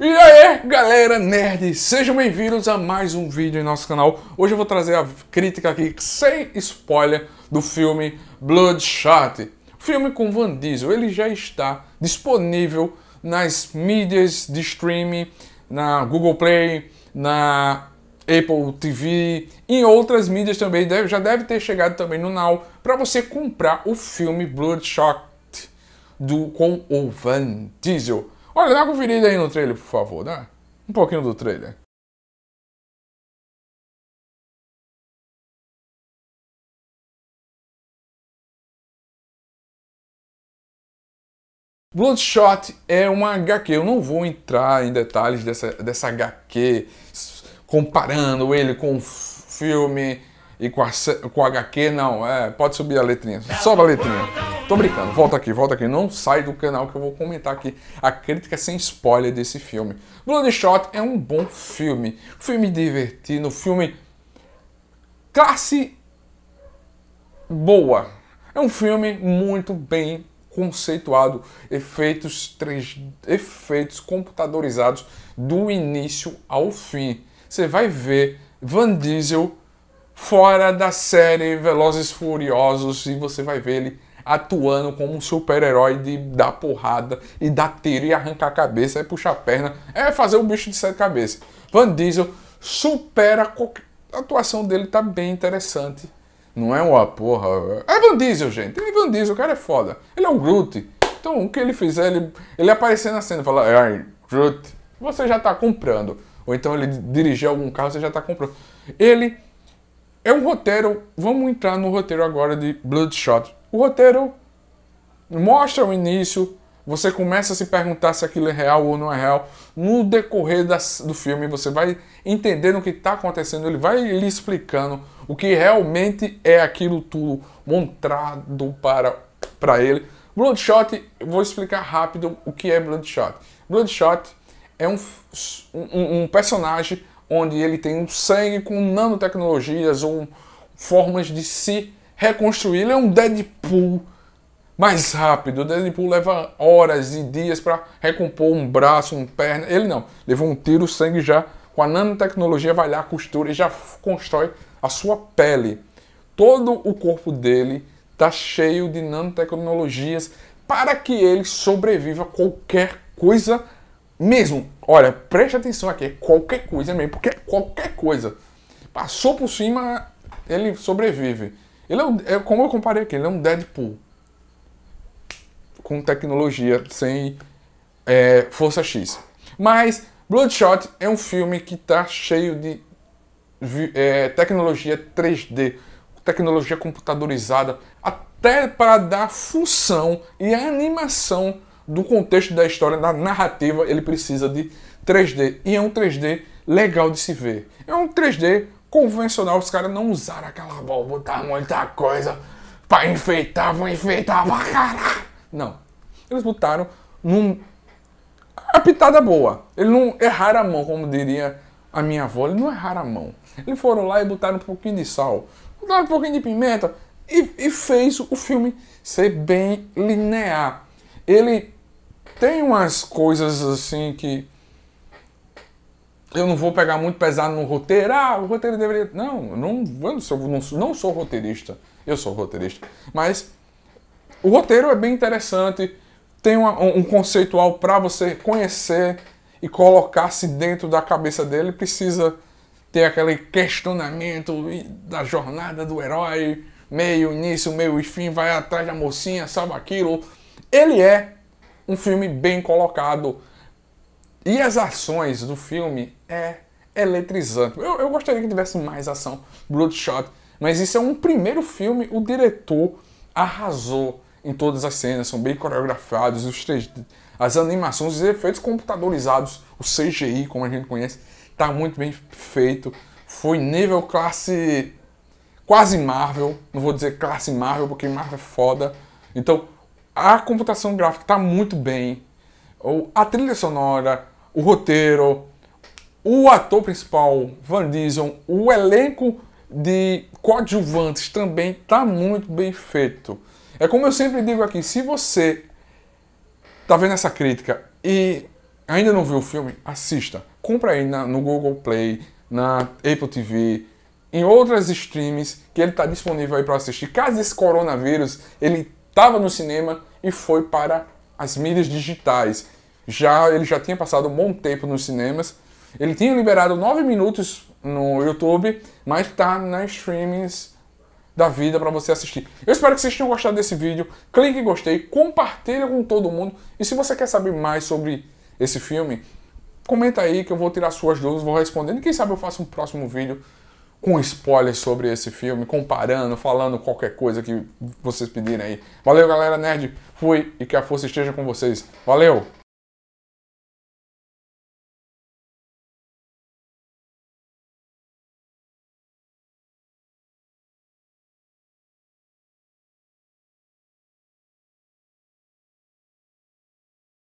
E aí, galera nerd, sejam bem-vindos a mais um vídeo em nosso canal. Hoje eu vou trazer a crítica aqui, sem spoiler, do filme Bloodshot. filme com Van Diesel, ele já está disponível nas mídias de streaming, na Google Play, na Apple TV, em outras mídias também, já deve ter chegado também no Now, para você comprar o filme Bloodshot do, com o Van Diesel. Olha, dá uma conferida aí no trailer, por favor, dá um pouquinho do trailer. Bloodshot é uma HQ, eu não vou entrar em detalhes dessa, dessa HQ, comparando ele com o filme e com a, com a HQ, não, é, pode subir a letrinha, sobe a letrinha. Tô brincando, volta aqui, volta aqui, não sai do canal que eu vou comentar aqui a crítica sem spoiler desse filme. Bloodshot é um bom filme, filme divertido, filme classe boa. É um filme muito bem conceituado, efeitos três efeitos computadorizados do início ao fim. Você vai ver Van Diesel fora da série Velozes Furiosos e você vai ver ele atuando como um super-herói de dar porrada e dar tiro e arrancar a cabeça e puxar a perna. É fazer o bicho de sete cabeças. Van Diesel supera qualquer... A atuação dele tá bem interessante. Não é uma porra. É Van Diesel, gente. É Van Diesel, o cara é foda. Ele é um Groot. Então, o que ele fizer, ele, ele aparecer na cena e falar, ai, Groot, você já tá comprando. Ou então ele dirigir algum carro, você já tá comprando. Ele é um roteiro. Vamos entrar no roteiro agora de Bloodshot. O roteiro mostra o início, você começa a se perguntar se aquilo é real ou não é real. No decorrer das, do filme, você vai entendendo o que está acontecendo, ele vai lhe explicando o que realmente é aquilo tudo montado para, para ele. Bloodshot, vou explicar rápido o que é Bloodshot. Bloodshot é um, um, um personagem onde ele tem um sangue com nanotecnologias ou formas de se si reconstruir. Ele é um Deadpool mais rápido. O Deadpool leva horas e dias para recompor um braço, uma perna. Ele não. Levou um tiro, sangue já. Com a nanotecnologia, vai lá, costura e já constrói a sua pele. Todo o corpo dele está cheio de nanotecnologias para que ele sobreviva a qualquer coisa mesmo. Olha, preste atenção aqui, é qualquer coisa mesmo, porque qualquer coisa. Passou por cima, ele sobrevive. Ele é, um, é como eu comparei aqui, ele é um Deadpool com tecnologia, sem é, força X. Mas Bloodshot é um filme que está cheio de é, tecnologia 3D, tecnologia computadorizada, até para dar função e animação do contexto da história, da narrativa, ele precisa de 3D. E é um 3D legal de se ver. É um 3D convencional os caras não usaram aquela vão botaram muita coisa pra enfeitar, vão enfeitar pra caralho. Não. Eles botaram num. A pitada boa. Ele não erraram a mão, como diria a minha avó. Ele não erraram a mão. Eles foram lá e botaram um pouquinho de sal, botaram um pouquinho de pimenta e, e fez o filme ser bem linear. Ele tem umas coisas assim que eu não vou pegar muito pesado no roteiro. Ah, o roteiro deveria. Não, eu não, eu não, sou, não, não sou roteirista. Eu sou roteirista. Mas o roteiro é bem interessante. Tem uma, um, conceitual para você conhecer e colocar-se dentro da cabeça dele. Precisa ter aquele questionamento da jornada do herói, meio início, meio fim, vai atrás da mocinha, salva aquilo. Ele é um filme bem colocado e as ações do filme é eletrizante. Eu, eu gostaria que tivesse mais ação, Bloodshot, mas isso é um primeiro filme, o diretor arrasou em todas as cenas, são bem coreografados, os três, as animações, os efeitos computadorizados, o CGI, como a gente conhece, está muito bem feito. Foi nível classe quase Marvel, não vou dizer classe Marvel, porque Marvel é foda. Então, a computação gráfica está muito bem. A trilha sonora o roteiro, o ator principal, Van Diesel, o elenco de coadjuvantes também está muito bem feito. É como eu sempre digo aqui, se você está vendo essa crítica e ainda não viu o filme, assista. Compra aí na, no Google Play, na Apple TV, em outras streams que ele está disponível aí para assistir. Caso esse coronavírus, ele estava no cinema e foi para as mídias digitais. Já ele já tinha passado um bom tempo nos cinemas. Ele tinha liberado 9 minutos no YouTube, mas tá nas streamings da vida para você assistir. Eu espero que vocês tenham gostado desse vídeo. Clique em gostei, compartilha com todo mundo. E se você quer saber mais sobre esse filme, comenta aí que eu vou tirar suas dúvidas, vou respondendo. E quem sabe eu faço um próximo vídeo com spoilers sobre esse filme, comparando, falando qualquer coisa que vocês pedirem aí. Valeu, galera nerd. Fui e que a força esteja com vocês. Valeu.